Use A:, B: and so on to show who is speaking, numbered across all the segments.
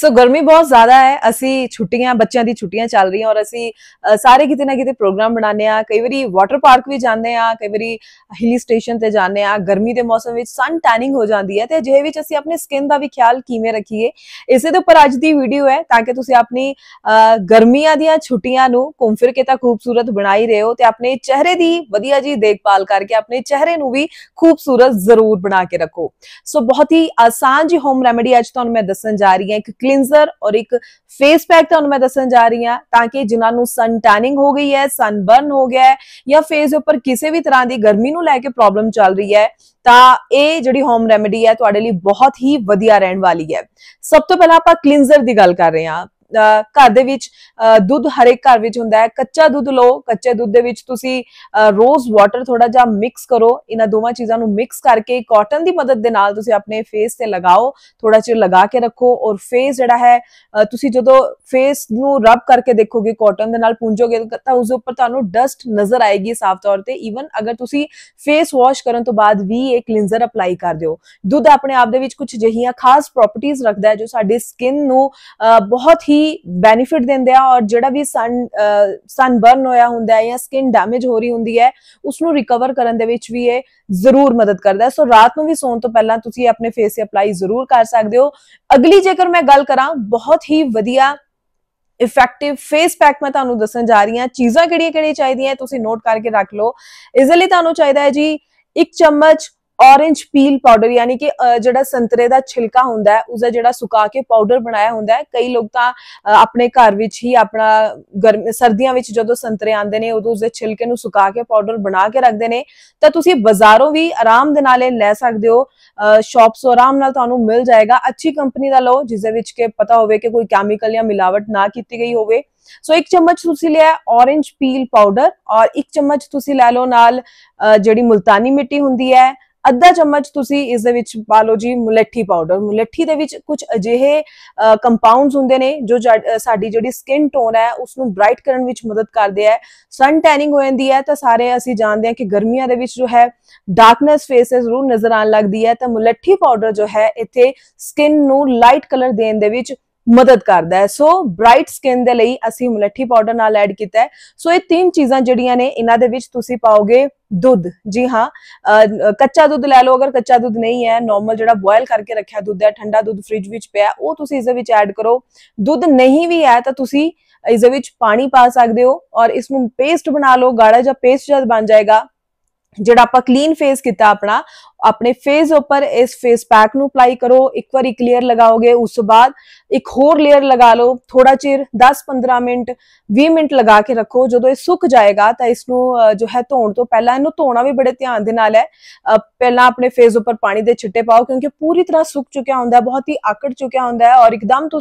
A: सो so, गर्मी बहुत ज्यादा है असी छुट्टियां बच्चों की छुट्टियां चल रही और असी सारे कितने ना कि प्रोग्राम बनाने कई बार वाटर पार्क भी जाते हैं कई बार हिल स्टेशन से जाने गर्मी के मौसम में सन टैनिंग हो जाती है तो अजे असं अपने स्किन का भी ख्याल किमें रखिए इसे तो उपर अज की वीडियो है ताकि अपनी अः गर्मिया दुट्टियां घूम फिर के तो खूबसूरत बनाई रहे हो अपने चेहरे की वजिया जी देखभाल करके अपने चेहरे को भी खूबसूरत जरूर बना के रखो सो बहुत ही आसान जी होम रेमेडी अच्छा मैं दसन जा रही हूँ एक ਕਲੀਨਜ਼ਰ ਔਰ ਇੱਕ ਫੇਸ ਪੈਕ ਤੁਹਾਨੂੰ ਮੈਂ ਦੱਸਣ ਜਾ ਰਹੀ ਹਾਂ ਤਾਂ ਕਿ ਜਿਨ੍ਹਾਂ ਨੂੰ ਸਨ ਟੈਨਿੰਗ ਹੋ ਗਈ ਹੈ ਸਨ ਬਰਨ ਹੋ ਗਿਆ ਹੈ ਜਾਂ ਫੇਸ ਉੱਪਰ ਕਿਸੇ ਵੀ ਤਰ੍ਹਾਂ ਦੀ ਗਰਮੀ ਨੂੰ ਲੈ ਕੇ ਪ੍ਰੋਬਲਮ ਚੱਲ ਰਹੀ ਹੈ ਤਾਂ ਇਹ ਜਿਹੜੀ ਹੋਮ ਰੈਮੇਡੀ ਹੈ ਤੁਹਾਡੇ ਲਈ ਬਹੁਤ ਹੀ ਵਧੀਆ ਰਹਿਣ ਵਾਲੀ ਹੈ ਸਭ ਤੋਂ ਪਹਿਲਾਂ ਆਪਾਂ ਕਲੀਨਜ਼ਰ ਦੀ ਗੱਲ ਕਰ ਰਹੇ ਹਾਂ ਘਰ ਦੇ ਵਿੱਚ ਦੁੱਧ ਹਰੇਕ ਘਰ ਵਿੱਚ ਹੁੰਦਾ ਹੈ ਕੱਚਾ ਦੁੱਧ ਲਓ ਕੱਚੇ ਦੁੱਧ ਦੇ ਵਿੱਚ ਤੁਸੀਂ ਰੋਜ਼ ਵਾਟਰ ਥੋੜਾ ਜਿਹਾ ਮਿਕਸ ਕਰੋ ਇਹਨਾਂ ਦੋਵਾਂ ਚੀਜ਼ਾਂ ਨੂੰ ਮਿਕਸ ਕਰਕੇ ਕਾਟਨ ਦੀ ਮਦਦ ਦੇ ਨਾਲ ਤੁਸੀਂ ਆਪਣੇ ਫੇਸ ਤੇ ਲਗਾਓ ਥੋੜਾ ਜਿਹਾ ਲਗਾ ਕੇ ਰੱਖੋ ਔਰ ਫੇਸ ਜਿਹੜਾ ਹੈ ਤੁਸੀਂ ਜਦੋਂ ਫੇਸ ਨੂੰ ਰਬ ਕਰਕੇ ਦੇਖੋਗੇ ਕਾਟਨ ਦੇ ਨਾਲ ਪੂੰਝੋਗੇ ਤਾਂ ਉਸ ਉੱਪਰ ਤੁਹਾਨੂੰ ਡਸਟ ਨਜ਼ਰ ਆਏਗੀ ਸਾਫ਼ ਤੌਰ ਤੇ ਈਵਨ ਅਗਰ ਤੁਸੀਂ ਫੇਸ ਵਾਸ਼ ਕਰਨ ਤੋਂ ਬਾਅਦ ਵੀ ਇੱਕ ਕਲੀਨਜ਼ਰ ਅਪਲਾਈ ਕਰ ਦਿਓ ਦੁੱਧ ਆਪਣੇ ਆਪ ਦੇ ਵਿੱਚ ਕੁਝ ਜਹੀਆਂ ਖਾਸ ਪ੍ਰੋਪਰਟੀਆਂ ਰੱਖਦਾ ਹੈ ਜੋ ਸਾਡੀ ਸਕਿਨ ਨੂੰ ਬਹੁਤ ਹੀ ਵੀ ਬੈਨੀਫਿਟ ਦਿੰਦੇ ਆ ਔਰ ਜਿਹੜਾ ਵੀ ਸਨ ਸਨ ਬਰਨ ਹੋਇਆ ਹੁੰਦਾ ਹੈ ਜਾਂ ਸਕਿਨ ਡੈਮੇਜ ਹੋ ਰਹੀ ਹੁੰਦੀ ਹੈ ਉਸ ਨੂੰ ਰਿਕਵਰ ਕਰਨ ਦੇ ਵਿੱਚ ਵੀ ਇਹ ਜ਼ਰੂਰ ਮਦਦ ਕਰਦਾ ਹੈ ਸੋ ਰਾਤ ਨੂੰ ਵੀ ਸੌਣ ਤੋਂ ਪਹਿਲਾਂ ਤੁਸੀਂ ਆਪਣੇ ਫੇਸ 'ਤੇ ਅਪਲਾਈ ਜ਼ਰੂਰ ਕਰ ਸਕਦੇ ਹੋ ਅਗਲੀ ਜੇਕਰ ਮੈਂ ਗੱਲ ਕਰਾਂ ਬਹੁਤ ਹੀ ਵਧੀਆ ਇਫੈਕਟਿਵ ਫੇਸ ਪੈਕ ਮੈਂ ਤੁਹਾਨੂੰ ਦੱਸਣ ਜਾ ਰਹੀ ਹਾਂ ਚੀਜ਼ਾਂ ਕਿਹੜੀਆਂ ਕਿਹੜੀਆਂ ਚਾਹੀਦੀਆਂ ਤੁਸੀਂ ਨੋਟ ਕਰਕੇ ਰੱਖ ਲਓ ਇਸ ਲਈ ਤੁਹਾਨੂੰ ਚਾਹੀਦਾ ਹੈ ਜੀ ਇੱਕ ਚਮਚ ਔਰੇਂਜ ਪੀਲ ਪਾਊਡਰ ਯਾਨੀ ਕਿ ਜਿਹੜਾ ਸੰਤਰੇ ਦਾ ਛਿਲਕਾ ਹੁੰਦਾ ਹੈ ਉਸ ਦਾ ਜਿਹੜਾ ਸੁਕਾ ਕੇ ਪਾਊਡਰ ਬਣਾਇਆ ਹੁੰਦਾ ਹੈ ਕਈ ਲੋਕ ਤਾਂ ਆਪਣੇ ਘਰ ਵਿੱਚ ਹੀ ਆਪਣਾ ਗਰਮ ਸਰਦੀਆਂ ਵਿੱਚ ਜਦੋਂ ਸੰਤਰੇ ਆਉਂਦੇ ਨੇ ਉਦੋਂ ਉਸ ਦੇ ਛਿਲਕੇ ਨੂੰ ਸੁਕਾ ਕੇ ਪਾਊਡਰ ਬਣਾ ਕੇ ਰੱਖਦੇ ਨੇ ਤਾਂ ਤੁਸੀਂ ਬਾਜ਼ਾਰੋਂ ਵੀ ਆਰਾਮ ਦੇ ਨਾਲ ਇਹ ਲੈ ਸਕਦੇ ਹੋ ਸ਼ਾਪਸ ਆਰਾਮ ਨਾਲ ਤੁਹਾਨੂੰ ਮਿਲ ਜਾਏਗਾ ਅੱਛੀ ਕੰਪਨੀ ਦਾ ਲਓ ਜਿਸ ਦੇ ਵਿੱਚ ਕਿ ਪਤਾ ਹੋਵੇ ਕਿ ਕੋਈ ਕੈਮੀਕਲ ਜਾਂ ਮਿਲਾਵਟ ਨਾ ਕੀਤੀ ਗਈ ਹੋਵੇ ਸੋ ਇੱਕ ਚਮਚ ਤੁਸੀਂ ਲਿਆ ਔਰੇਂਜ ਪੀਲ ਪਾਊਡਰ ਔਰ ਇੱਕ ਚਮਚ ਤੁਸੀਂ ਲੈ ਲਓ ਨਾਲ ਜਿਹੜੀ ਮੁਲਤਾਨੀ ਮਿੱਟੀ ਹੁੰਦੀ ਹੈ ਅੱਧਾ ਚਮਚ ਤੁਸੀਂ ਇਸ ਦੇ ਵਿੱਚ ਪਾ ਲਓ ਜੀ ਮੁਲੱਠੀ ਪਾਊਡਰ ਮੁਲੱਠੀ ਦੇ ਵਿੱਚ ਕੁਝ ਅਜਿਹੇ ਕੰਪਾਊਂਡਸ ਹੁੰਦੇ ਨੇ ਜੋ ਸਾਡੀ ਜਿਹੜੀ ਸਕਿਨ ਟੋਨ ਹੈ ਉਸ ਨੂੰ ਬ੍ਰਾਈਟ ਕਰਨ ਵਿੱਚ ਮਦਦ ਕਰਦੇ ਆ ਸਨ ਟੈਨਿੰਗ ਹੋ ਜਾਂਦੀ ਹੈ ਤਾਂ ਸਾਰੇ ਅਸੀਂ ਜਾਣਦੇ ਹਾਂ ਕਿ ਗਰਮੀਆਂ ਦੇ ਵਿੱਚ ਜੋ ਹੈ ਡਾਰਕਨੈਸ ਫੇਸ ਨੂੰ ਜ਼ਰੂਰ ਨਜ਼ਰ ਆਣ ਲੱਗਦੀ ਹੈ ਤਾਂ ਮੁਲੱਠੀ ਪਾਊਡਰ ਜੋ ਹੈ ਇੱਥੇ ਸਕਿਨ ਨੂੰ ਲਾਈਟ ਕਲਰ ਦੇਣ ਦੇ ਵਿੱਚ ਮਦਦ ਕਰਦਾ ਹੈ ਸੋ ਬ੍ਰਾਈਟ ਸਕਿਨ ਦੇ ਲਈ ਅਸੀਂ ਮੁਲੱਠੀ ਪਾਊਡਰ ਨਾਲ ਐਡ ਕੀਤਾ ਹੈ ਸੋ ਇਹ ਤਿੰਨ ਚੀਜ਼ਾਂ ਜਿਹੜੀਆਂ ਨੇ ਇਹਨਾਂ ਦੇ ਵਿੱਚ ਤੁਸੀਂ ਪਾਓਗੇ ਦੁੱਧ ਜੀ ਹਾਂ ਕੱਚਾ ਦੁੱਧ ਲੈ ਲਓ ਅਗਰ ਕੱਚਾ ਦੁੱਧ ਨਹੀਂ ਹੈ ਨਾਰਮਲ ਜਿਹੜਾ ਬੋਇਲ ਕਰਕੇ ਰੱਖਿਆ ਦੁੱਧ ਹੈ ਠੰਡਾ ਦੁੱਧ ਫ੍ਰਿਜ ਵਿੱਚ ਪਿਆ ਉਹ ਤੁਸੀਂ ਇਸ ਦੇ ਵਿੱਚ ਐਡ ਕਰੋ ਦੁੱਧ ਨਹੀਂ ਵੀ ਹੈ ਤਾਂ ਤੁਸੀਂ ਇਸ ਦੇ ਵਿੱਚ ਪਾਣੀ ਪਾ ਸਕਦੇ ਹੋ ਔਰ ਇਸ ਨੂੰ ਪੇਸਟ ਬਣਾ ਲਓ ਗਾੜਾ ਜਾਂ ਪੇਸਟ ਜਦ ਬਣ ਜਾਏਗਾ ਜਿਹੜਾ ਆਪਾਂ ਕਲੀਨ ਫੇਸ ਕੀਤਾ ਆਪਣਾ अपने फेस उपर इस फेस पैक अपलाई करो एक बार एक क्लीयर लगाओगे उस तो बाद एक होर लेयर लगा लो थोड़ा चिर दस पंद्रह मिनट भी मिनट लगा के रखो जो तो सुक जाएगा तो इस जो है धोन तो पहला इन धोना भी बड़े ध्यान के नाल है पहला अपने फेस उपर पानी के छिट्टे पाओ क्योंकि पूरी तरह सुक चुका होंगे बहुत ही आकड़ चुका होंगे और एकदम तुम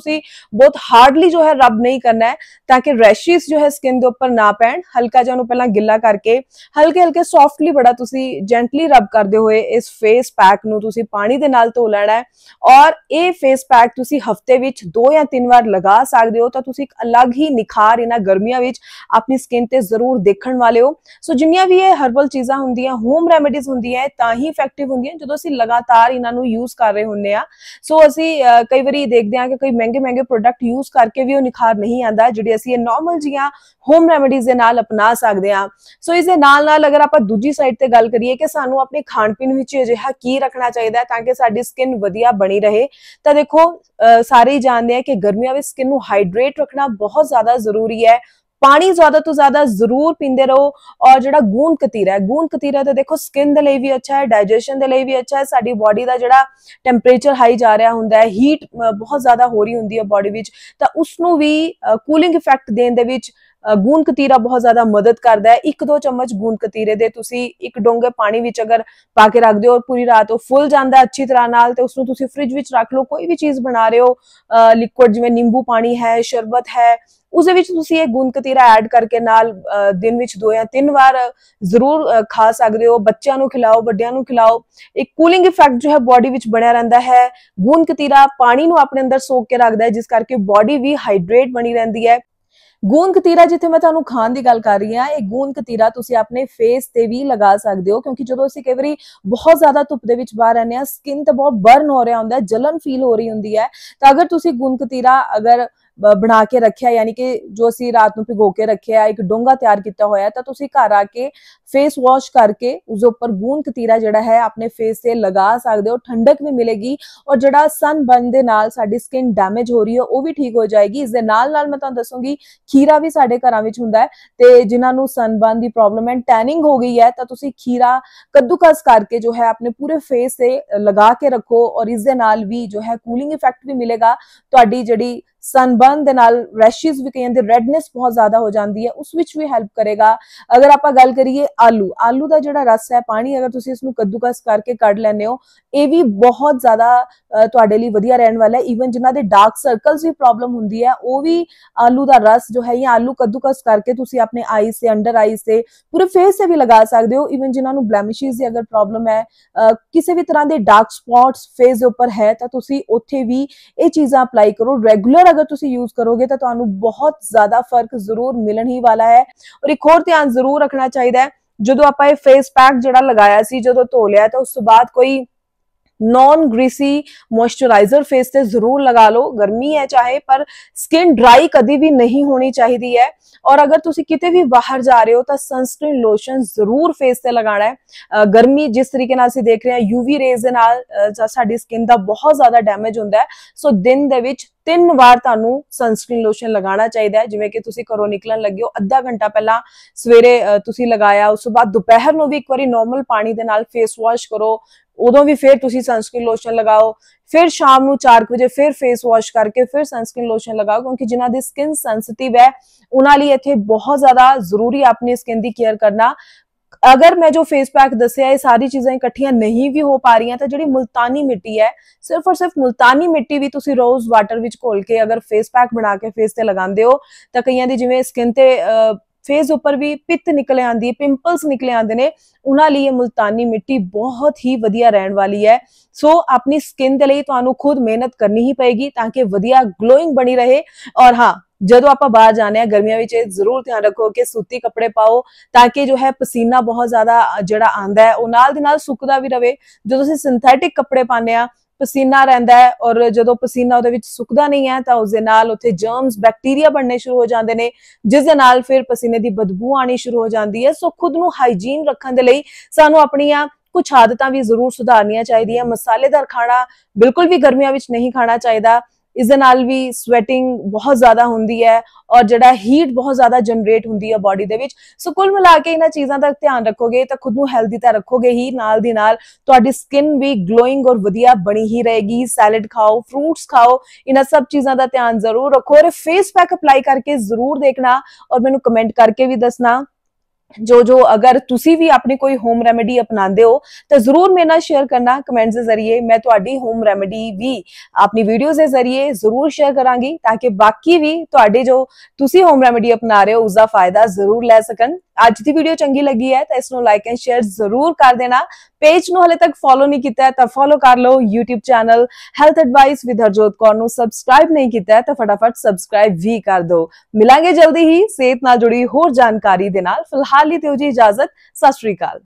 A: बहुत हार्डली जो है रब नहीं करना है ताकि रैशिज जो है स्किन के उपर ना पैन हल्का जहां पहला गिला करके हल्के हल्के सॉफ्टली बड़ा जेंटली रब करते हुए इस ਫੇਸ ਪੈਕ ਨੂੰ ਤੁਸੀਂ ਪਾਣੀ ਦੇ ਨਾਲ ਧੋ ਲੈਣਾ ਹੈ ਔਰ ਇਹ ਫੇਸ ਪੈਕ ਤੁਸੀਂ ਹਫਤੇ ਵਿੱਚ ਦੋ ਜਾਂ ਤਿੰਨ ਵਾਰ ਲਗਾ ਸਕਦੇ ਹੋ ਤਾਂ ਤੁਸੀਂ ਇੱਕ ਅਲੱਗ ਹੀ ਨਿਖਾਰ ਇਹਨਾਂ ਗਰਮੀਆਂ ਵਿੱਚ ਆਪਣੀ ਸਕਿਨ ਤੇ ਜ਼ਰੂਰ ਦੇਖਣ ਵਾਲੇ ਹੋ ਸੋ ਜਿੰਨੀਆਂ ਵੀ ਇਹ ਹਰਬਲ ਚੀਜ਼ਾਂ ਹੁੰਦੀਆਂ ਹੋਮ ਰੈਮੇਡੀਜ਼ ਹੁੰਦੀਆਂ ਤਾਂ ਹੀ ਇਫੈਕਟਿਵ ਹੁੰਦੀਆਂ ਜਦੋਂ ਅਸੀਂ ਲਗਾਤਾਰ ਇਹਨਾਂ ਨੂੰ ਯੂਜ਼ ਕਰ ਰਹੇ ਹੁੰਨੇ ਆ ਸੋ ਅਸੀਂ ਕਈ ਵਾਰੀ ਦੇਖਦੇ ਆ ਕਿ ਕੋਈ ਮਹਿੰਗੇ ਮਹਿੰਗੇ ਪ੍ਰੋਡਕਟ ਯੂਜ਼ ਕਰਕੇ ਵੀ ਉਹ ਨਿਖਾਰ ਨਹੀਂ ਆਂਦਾ ਜਿਹੜੇ ਅਸੀਂ ਇਹ ਨਾਰਮਲ ਜੀਆਂ ਹੋਮ ਰੈਮੇਡੀਜ਼ ਦੇ ਨਾਲ ਅਪਣਾ ਸਕਦੇ ਆ ਸੋ ਇਸ ਦੇ ਨਾਲ ਨਾਲ ਅਗਰ ਆਪਾਂ ਦੂਜੀ ਸਾਈਡ ਤੇ ਗੱਲ ਕਰੀਏ ਕਿ ਸਾਨੂੰ ਆਪਣੇ ਖਾਣ ਪੀਣ ਵਿੱਚ ਅਸੀਂ ਅਜਿਹਾ ਕੀ ਰੱਖਣਾ ਚਾਹੀਦਾ ਤਾਂ ਕਿ ਸਾਡੀ ਸਕਿਨ ਵਧੀਆ ਬਣੀ ਰਹੇ ਤਾਂ ਦੇਖੋ ਸਾਰੇ ਹੀ ਜਾਣਦੇ ਆ ਕਿ ਗਰਮੀਆਂ ਵਿੱਚ ਸਕਿਨ ਨੂੰ ਹਾਈਡਰੇਟ ਰੱਖਣਾ ਬਹੁਤ ਜ਼ਿਆਦਾ ਜ਼ਰੂਰੀ ਹੈ ਪਾਣੀ ਜ਼ਿਆਦਾ ਤੋਂ ਜ਼ਿਆਦਾ ਜ਼ਰੂਰ ਪੀਂਦੇ ਰਹੋ ਔਰ ਜਿਹੜਾ ਗੂੰਦ ਕਤੀਰਾ ਹੈ ਗੂੰਦ ਕਤੀਰਾ ਤਾਂ ਦੇਖੋ ਸਕਿਨ ਦੇ ਲਈ ਵੀ ਅੱਛਾ ਹੈ ਡਾਈਜੈਸ਼ਨ ਦੇ ਲਈ ਵੀ ਅੱਛਾ ਹੈ ਸਾਡੀ ਬਾਡੀ ਦਾ ਜਿਹੜਾ ਟੈਂਪਰੇਚਰ ਹਾਈ ਜਾ ਰਿਹਾ ਹੁੰਦਾ ਹੈ ਹੀਟ ਬਹੁਤ ਜ਼ਿਆਦਾ ਹੋ ਰਹੀ ਹੁੰਦੀ ਹੈ ਬਾਡੀ ਵਿੱਚ ਤਾਂ ਉਸ ਨੂੰ ਵੀ ਕੂਲਿੰਗ ਇਫੈਕਟ ਦੇਣ ਦੇ ਵਿੱਚ ਗੂੰਦ ਕਤੀਰਾ ਬਹੁਤ ਜ਼ਿਆਦਾ ਮਦਦ ਕਰਦਾ ਹੈ ਇੱਕ ਦੋ ਚਮਚ ਗੂੰਦ ਕਤੀਰੇ ਦੇ ਤੁਸੀਂ ਇੱਕ ਡੋਂਗੇ ਪਾਣੀ ਵਿੱਚ ਅਗਰ ਪਾ ਕੇ ਰੱਖ ਦਿਓ ਔਰ ਪੂਰੀ ਰਾਤ ਉਹ ਫੁੱਲ ਜਾਂਦਾ ਅੱਛੀ ਤਰ੍ਹਾਂ ਨਾਲ ਤੇ ਉਸ ਨੂੰ ਤੁਸੀਂ ਫ੍ਰਿਜ ਵਿੱਚ ਰੱਖ ਲਓ ਕੋਈ ਵੀ ਚੀਜ਼ ਬਣਾ ਰਹੇ ਹੋ ਲਿਕੁਇਡ ਜਿਵੇਂ ਨਿੰਬੂ ਪਾਣੀ ਹੈ ਸ਼ਰਬਤ ਹੈ ਉਸ ਦੇ ਵਿੱਚ ਤੁਸੀਂ ਇਹ ਗੂੰਦ ਕਤੀਰਾ ਐਡ ਕਰਕੇ ਨਾਲ ਦਿਨ ਵਿੱਚ ਦੋ ਜਾਂ ਤਿੰਨ ਵਾਰ ਜ਼ਰੂਰ ਖਾ ਸਕਦੇ ਹੋ ਬੱਚਿਆਂ ਨੂੰ ਖਿਲਾਓ ਵੱਡਿਆਂ ਨੂੰ ਖਿਲਾਓ ਇੱਕ ਕੂਲਿੰਗ ਇਫੈਕਟ ਜੋ ਹੈ ਬਾਡੀ ਵਿੱਚ ਬਣਿਆ ਰਹਿੰਦਾ ਹੈ ਗੂੰਦ ਕਤੀਰਾ ਪਾਣੀ ਨੂੰ ਆਪਣੇ ਅੰਦਰ ਸੋਖ ਕੇ ਰੱਖਦਾ ਹੈ ਜਿਸ ਕਰਕੇ ਬਾਡੀ ਵੀ ਹਾਈਡਰੇਟ ਬਣੀ ਰਹਿੰਦੀ ਹੈ ਗੂੰਦ ਕਤੀਰਾ ਜਿੱਥੇ ਮੈਂ ਤੁਹਾਨੂੰ ਖਾਣ ਦੀ ਗੱਲ ਕਰ ਰਹੀ ਹਾਂ ਇਹ ਗੂੰਦ ਕਤੀਰਾ ਤੁਸੀਂ ਆਪਣੇ ਫੇਸ ਤੇ ਵੀ ਲਗਾ ਸਕਦੇ ਹੋ ਕਿਉਂਕਿ ਜਦੋਂ ਅਸੀਂ ਕਈ ਵਾਰੀ ਬਹੁਤ ਜ਼ਿਆਦਾ ਧੁੱਪ ਦੇ ਵਿੱਚ ਬਾਹਰ ਰਹਿੰਦੇ ਆ ਸਕਿਨ ਤਾਂ ਬਹੁਤ ਬਰਨ ਹੋ ਰਿਹਾ ਹੁੰਦਾ ਜਲਨ ਫੀਲ ਹੋ ਰਹੀ ਹੁੰਦੀ ਹੈ ਤਾਂ ਅਗਰ ਤੁਸੀਂ ਗੂੰਦ ਕਤੀਰਾ ਅਗਰ ਬਣਾ ਕੇ ਰੱਖਿਆ ਯਾਨੀ ਕਿ ਜੋ ਅਸੀਂ ਰਾਤ ਨੂੰ ਭਿਗੋ ਕੇ ਰੱਖਿਆ ਇੱਕ ਡੋਂਗਾ ਤਿਆਰ ਕੀਤਾ ਹੋਇਆ ਤਾਂ ਤੁਸੀਂ ਘਰ ਆ ਕੇ ਫੇਸ ਵਾਸ਼ ਕਰਕੇ ਉਸ ਉੱਪਰ ਗੂੰਦ ਕਤੀਰਾ ਜਿਹੜਾ ਹੈ ਆਪਣੇ ਫੇਸ ਤੇ ਲਗਾ ਸਕਦੇ ਹੋ ਠੰਡਕ ਵੀ ਮਿਲੇਗੀ ਔਰ ਜਿਹੜਾ ਸਨ ਬਰਨ ਦੇ ਨਾਲ ਸਾਡੀ ਸਕਿਨ ਡੈਮੇਜ ਹੋ ਰਹੀ ਹੈ ਉਹ ਵੀ ਠੀਕ ਹੋ ਜਾਏਗੀ ਇਸ ਦੇ ਨਾਲ ਨਾਲ ਮੈਂ ਤੁਹਾਨੂੰ ਦੱਸੂਗੀ ਖੀਰਾ ਵੀ ਸਾਡੇ ਘਰਾਂ ਵਿੱਚ ਹੁੰਦਾ ਹੈ ਤੇ ਜਿਨ੍ਹਾਂ ਨੂੰ ਸਨ ਬਰਨ ਦੀ ਪ੍ਰੋਬਲਮ ਹੈ ਟੈਨਿੰਗ ਹੋ ਗਈ ਹੈ ਤਾਂ ਤੁਸੀਂ ਖੀਰਾ ਕੱਦੂਕਸ ਕਰਕੇ ਜੋ ਹੈ ਆਪਣੇ ਪੂਰੇ ਫੇਸ ਤੇ ਲਗਾ ਕੇ ਰੱਖੋ ਔਰ ਇਸ ਦੇ ਨਾਲ ਵੀ ਜੋ ਹੈ ਕੂਲਿੰਗ ਇਫੈਕਟ ਵੀ ਮਿਲੇਗਾ ਤੁਹਾਡੀ ਜਿਹੜੀ ਸਨਬਰਨ ਦੇ ਨਾਲ ਰੈਸ਼ਿਸ ਵੀ ਕਹਿੰਦੇ ਰੈਡਨੈਸ ਬਹੁਤ ਜ਼ਿਆਦਾ ਹੋ ਜਾਂਦੀ ਹੈ ਉਸ ਵਿੱਚ ਵੀ ਹੈਲਪ ਕਰੇਗਾ ਅਗਰ ਆਪਾਂ ਗੱਲ ਕਰੀਏ ਆਲੂ ਆਲੂ ਦਾ ਜਿਹੜਾ ਰਸ ਹੈ ਪਾਣੀ ਅਗਰ ਤੁਸੀਂ ਇਸ ਨੂੰ ਕੱਦੂਕਸ ਕਰਕੇ ਕੱਢ ਲੈਂਦੇ ਹੋ ਇਹ ਵੀ ਬਹੁਤ ਜ਼ਿਆਦਾ ਤੁਹਾਡੇ ਲਈ ਵਧੀਆ ਰਹਿਣ ਵਾਲਾ ਹੈ ਈਵਨ ਜਿਨ੍ਹਾਂ ਦੇ ਡਾਰਕ ਸਰਕਲਸ ਵੀ ਪ੍ਰੋਬਲਮ ਹੁੰਦੀ ਹੈ ਉਹ ਵੀ ਆਲੂ ਦਾ ਰਸ ਜੋ ਹੈ ਜਾਂ ਆਲੂ ਕੱਦੂਕਸ ਕਰਕੇ ਤੁਸੀਂ ਆਪਣੇ ਆਈਸ ਤੇ ਅੰਡਰ ਆਈਸ ਤੇ ਪੂਰੇ ਫੇਸ ਤੇ ਵੀ ਲਗਾ ਸਕਦੇ ਹੋ ਈਵਨ ਜਿਨ੍ਹਾਂ ਨੂੰ ਬਲੈਮਿਸ਼ਿਸ ਦੀ ਅਗਰ ਪ੍ਰੋਬਲਮ ਹੈ ਕਿਸੇ ਵੀ ਤਰ੍ਹਾਂ ਦੇ ਡਾਰਕ ਸਪੌਟਸ ਫੇਸ ਦੇ ਉੱਪਰ ਹੈ ਤਾਂ ਤੁਸੀਂ ਉੱਥੇ ਵੀ ਇਹ ਚੀਜ਼ਾਂ ਅਪਲਾਈ ਕਰੋ ਰੈਗੂਲਰ ਅਗਰ ਤੁਸੀਂ ਯੂਜ਼ ਕਰੋਗੇ ਤਾਂ ਤੁਹਾਨੂੰ ਬਹੁਤ ਜ਼ਿਆਦਾ ਫਰਕ ਜ਼ਰੂਰ ਮਿਲਣ ਹੀ ਵਾਲਾ ਹੈ ਔਰ ਇੱਕ ਹੋਰ ਧਿਆਨ ਜ਼ਰੂਰ ਰੱਖਣਾ ਚਾਹੀਦਾ ਹੈ ਜਦੋਂ ਆਪਾਂ ਇਹ ਫੇਸ ਪੈਕ ਜਿਹੜਾ ਲਗਾਇਆ ਸੀ ਜਦੋਂ ਧੋ ਲਿਆ ਤਾਂ ਉਸ ਤੋਂ ਬਾਅਦ ਕੋਈ नॉन ग्रीसी मॉइस्चराइजर फेस से जरूर लगा लो गर्मी है चाहे पर स्किन ड्राई कभी भी नहीं होनी ਚਾਹੀਦੀ ਹੈ ਔਰ ਅਗਰ ਤੁਸੀਂ ਕਿਤੇ ਵੀ ਬਾਹਰ ਜਾ ਰਹੇ ਹੋ ਤਾਂ ਸਨਸਕ੍ਰੀਨ ਲੋਸ਼ਨ ਜ਼ਰੂਰ ਫੇਸ ਤੇ ਲਗਾਣਾ ਹੈ ਗਰਮੀ ਜਿਸ ਤਰੀਕੇ ਨਾਲ ਅਸੀਂ ਦੇਖ ਰਹੇ ਹਾਂ ਯੂਵੀ ਰੇਜ਼ ਦੇ ਨਾਲ ਸਾਡੀ ਸਕਿਨ ਦਾ ਬਹੁਤ ਜ਼ਿਆਦਾ ਡੈਮੇਜ ਹੁੰਦਾ ਹੈ ਸੋ ਦਿਨ ਦੇ ਵਿੱਚ ਤਿੰਨ ਵਾਰ ਤੁਹਾਨੂੰ ਸਨਸਕ੍ਰੀਨ ਲੋਸ਼ਨ ਲਗਾਉਣਾ ਚਾਹੀਦਾ ਹੈ ਜਿਵੇਂ ਕਿ ਤੁਸੀਂ ਘਰੋਂ ਨਿਕਲਣ ਲੱਗੇ ਹੋ ਅੱਧਾ ਘੰਟਾ ਪਹਿਲਾਂ ਸਵੇਰੇ ਤੁਸੀਂ ਲਗਾਇਆ ਉਸ ਤੋਂ ਬਾਅਦ ਦੁਪਹਿਰ ਨੂੰ ਵੀ ਇੱਕ ਵਾਰੀ ਨਾਰਮਲ ਪਾਣੀ ਦੇ ਨਾਲ ਫੇਸ ਵਾਸ਼ ਕਰੋ ਉਦੋਂ ਵੀ ਫਿਰ ਤੁਸੀਂ ਸਨਸਕ੍ਰੀਨ ਲੋਸ਼ਨ ਲਗਾਓ ਫਿਰ ਸ਼ਾਮ ਨੂੰ 4 ਵਜੇ ਫਿਰ ਫੇਸ ਵਾਸ਼ ਕਰਕੇ ਫਿਰ ਸਨਸਕ੍ਰੀਨ ਲੋਸ਼ਨ ਲਗਾਓ ਕਿਉਂਕਿ ਜਿਨ੍ਹਾਂ ਦੀ ਸਕਿਨ ਸੈਂਸਿਟਿਵ ਹੈ ਉਹਨਾਂ ਲਈ ਇੱਥੇ ਬਹੁਤ ਜ਼ਿਆਦਾ ਜ਼ਰੂਰੀ ਆਪਣੀ ਸਕਿਨ ਦੀ ਕੇਅਰ ਕਰਨਾ ਅਗਰ ਮੈਂ ਜੋ ਫੇਸ ਪੈਕ ਦੱਸਿਆ ਇਹ ਸਾਰੀ ਚੀਜ਼ਾਂ ਇਕੱਠੀਆਂ ਨਹੀਂ ਵੀ ਹੋ ਪਾ ਰਹੀਆਂ ਤਾਂ ਜਿਹੜੀ ਮਲਤਾਨੀ ਮਿੱਟੀ ਹੈ ਸਿਰਫ ਔਰ ਸਿਰਫ ਮਲਤਾਨੀ ਮਿੱਟੀ ਵੀ ਤੁਸੀਂ ਰੋਜ਼ ਵਾਟਰ ਵਿੱਚ ਘੋਲ ਕੇ ਅਗਰ ਫੇਸ ਪੈਕ ਬਣਾ ਕੇ ਫੇਸ ਤੇ ਲਗਾਉਂਦੇ ਹੋ ਤਾਂ ਕਈਆਂ ਦੀ ਜਿਵੇਂ ਸਕਿਨ ਤੇ ਫੇਸ ਉੱਪਰ ਵੀ ਪਿੱਤ ਨਿਕਲੇ ਆਂਦੀ ਹੈ ਪਿੰਪਲਸ ਨਿਕਲੇ ਆਂਦੇ ਨੇ ਉਹਨਾਂ ਲਈ ਇਹ ਮੁਲਤਾਨੀ ਮਿੱਟੀ ਬਹੁਤ ਹੀ ਵਧੀਆ ਰਹਿਣ ਵਾਲੀ ਹੈ ਸੋ ਆਪਣੀ ਸਕਿਨ ਦੇ ਲਈ ਤੁਹਾਨੂੰ ਖੁਦ ਮਿਹਨਤ ਕਰਨੀ ਹੀ ਪਏਗੀ ਤਾਂ ਕਿ ਵਧੀਆ ਗਲੋਇੰਗ ਬਣੀ ਰਹੇ ਔਰ ਹਾਂ ਜਦੋਂ ਆਪਾਂ ਬਾਹਰ ਜਾਣੇ ਆ ਗਰਮੀਆਂ ਵਿੱਚ ਇਹ ਜ਼ਰੂਰ ਧਿਆਨ ਰੱਖੋ ਕਿ ਸੂਤੀ ਕੱਪੜੇ ਪਾਓ ਤਾਂ ਕਿ ਜੋ ਹੈ ਪਸੀਨਾ ਬਹੁਤ ਜ਼ਿਆਦਾ ਜਿਹੜਾ ਆਂਦਾ ਹੈ ਉਹ ਨਾਲ ਦੇ ਨਾਲ ਸੁੱਕਦਾ ਵੀ ਰਵੇ ਜਦੋਂ ਤੁਸੀਂ ਸਿੰਥੈਟਿਕ ਕੱਪੜੇ ਪਾਉਂਦੇ ਆ ਪਸੀਨਾ ਰਹਿੰਦਾ ਹੈ ਔਰ ਜਦੋਂ ਪਸੀਨਾ ਉਹਦੇ ਵਿੱਚ ਸੁੱਕਦਾ ਨਹੀਂ ਹੈ ਤਾਂ ਉਸ ਦੇ ਨਾਲ ਉੱਥੇ ਜਰਮਸ ਬੈਕਟੀਰੀਆ ਬਣਨੇ ਸ਼ੁਰੂ ਹੋ ਜਾਂਦੇ ਨੇ ਜਿਸ ਦੇ ਨਾਲ ਫਿਰ ਪਸੀਨੇ ਦੀ ਬਦਬੂ ਆਣੀ ਸ਼ੁਰੂ ਹੋ ਜਾਂਦੀ ਹੈ ਸੋ ਖੁਦ ਨੂੰ ਹਾਈਜੀਨ ਰੱਖਣ ਦੇ ਲਈ ਸਾਨੂੰ ਆਪਣੀਆਂ ਕੁਝ ਆਦਤਾਂ ਵੀ ਜ਼ਰੂਰ ਸੁਧਾਰਨੀਆਂ ਚਾਹੀਦੀਆਂ ਮਸਾਲੇਦਾਰ ਖਾਣਾ ਬਿਲਕੁਲ ਵੀ ਗਰਮੀਆਂ ਵਿੱਚ ਨਹੀਂ ਖਾਣਾ ਚਾਹੀਦਾ ਇਸ ਦੇ ਨਾਲ ਵੀ ਸਵੈਟਿੰਗ ਬਹੁਤ ਜ਼ਿਆਦਾ ਹੁੰਦੀ ਹੈ ਔਰ ਜਿਹੜਾ ਹੀਟ ਬਹੁਤ ਜ਼ਿਆਦਾ ਜਨਰੇਟ ਹੁੰਦੀ ਹੈ ਬਾਡੀ ਦੇ ਵਿੱਚ ਸੋ ਕੁੱਲ ਮਿਲਾ ਕੇ ਇਹਨਾਂ ਚੀਜ਼ਾਂ ਦਾ ਧਿਆਨ ਰੱਖੋਗੇ ਤਾਂ ਖੁਦ ਨੂੰ ਹੈਲਦੀ ਤਾਂ ਰੱਖੋਗੇ ਹੀ ਨਾਲ ਦੀ ਨਾਲ ਤੁਹਾਡੀ ਸਕਿਨ ਵੀ ਗਲੋਇੰਗ ਔਰ ਵਧੀਆ ਬਣੀ ਹੀ ਰਹੇਗੀ ਸੈਲਡ ਖਾਓ ਫਰੂਟਸ ਖਾਓ ਇਹਨਾਂ ਸਭ ਚੀਜ਼ਾਂ ਦਾ ਧਿਆਨ ਜ਼ਰੂਰ ਰੱਖੋ ਔਰ ਫੇਸ ਪੈਕ ਅਪਲਾਈ ਕਰਕੇ ਜ਼ਰੂਰ ਦੇਖਣਾ ਔਰ ਮੈਨੂੰ ਕਮੈਂਟ ਕਰਕੇ ਵੀ ਦੱਸਣਾ ਜੋ ਜੋ ਅਗਰ ਤੁਸੀਂ ਵੀ ਆਪਣੀ ਕੋਈ ਹੋਮ ਰੈਮੇਡੀ ਅਪਣਾਉਂਦੇ ਹੋ ਤਾਂ ਜ਼ਰੂਰ ਮੇਰੇ ਨਾਲ ਸ਼ੇਅਰ ਕਰਨਾ ਕਮੈਂਟਸ ਦੇ ਜ਼ਰੀਏ ਮੈਂ ਤੁਹਾਡੀ ਹੋਮ ਰੈਮੇਡੀ ਵੀ ਆਪਣੀ ਵੀਡੀਓਜ਼ ਦੇ ਜ਼ਰੀਏ ਜ਼ਰੂਰ ਸ਼ੇਅਰ ਕਰਾਂਗੀ ਤਾਂ ਕਿ ਬਾਕੀ ਵੀ ਤੁਹਾਡੇ ਜੋ ਤੁਸੀਂ ਹੋਮ ਰੈਮੇਡੀ ਅਪਣਾ ਰਹੇ ਹੋ ਉਸ ਦਾ ਫਾਇਦਾ ਜ਼ਰੂਰ ਲੈ ਸਕਣ ਅੱਜ ਦੀ ਵੀਡੀਓ ਚੰਗੀ ਲੱਗੀ ਹੈ ਤਾਂ ਇਸ ਨੂੰ ਲਾਈਕ ਐਂਡ ਸ਼ੇਅਰ ਜ਼ਰੂਰ ਕਰ ਦੇਣਾ ਪੇਜ ਨੂੰ ਹਲੇ ਤੱਕ ਫੋਲੋ ਨਹੀਂ ਕੀਤਾ ਹੈ ਤਾਂ ਫੋਲੋ ਕਰ ਲਓ YouTube channel health advice with Harjot Kaur ਨੂੰ ਸਬਸਕ੍ਰਾਈਬ ਨਹੀਂ ਕੀਤਾ ਹੈ ਤਾਂ ਫਟਾਫਟ ਸਬਸਕ੍ਰਾਈਬ ਵੀ ਕਰ ਦਿਓ ਮਿਲਾਂਗੇ ਜਲਦੀ ਹੀ ਸਿਹਤ ਨਾਲ ਜੁੜੀ ਹੋਰ ਜਾਣਕਾਰੀ ਦੇ ਨਾਲ ਫਿਲਹਾਲ ਹੀ ਦਿਓ ਜੀ ਇਜਾਜ਼ਤ ਸਤਿ ਸ਼੍ਰੀ ਅਕਾਲ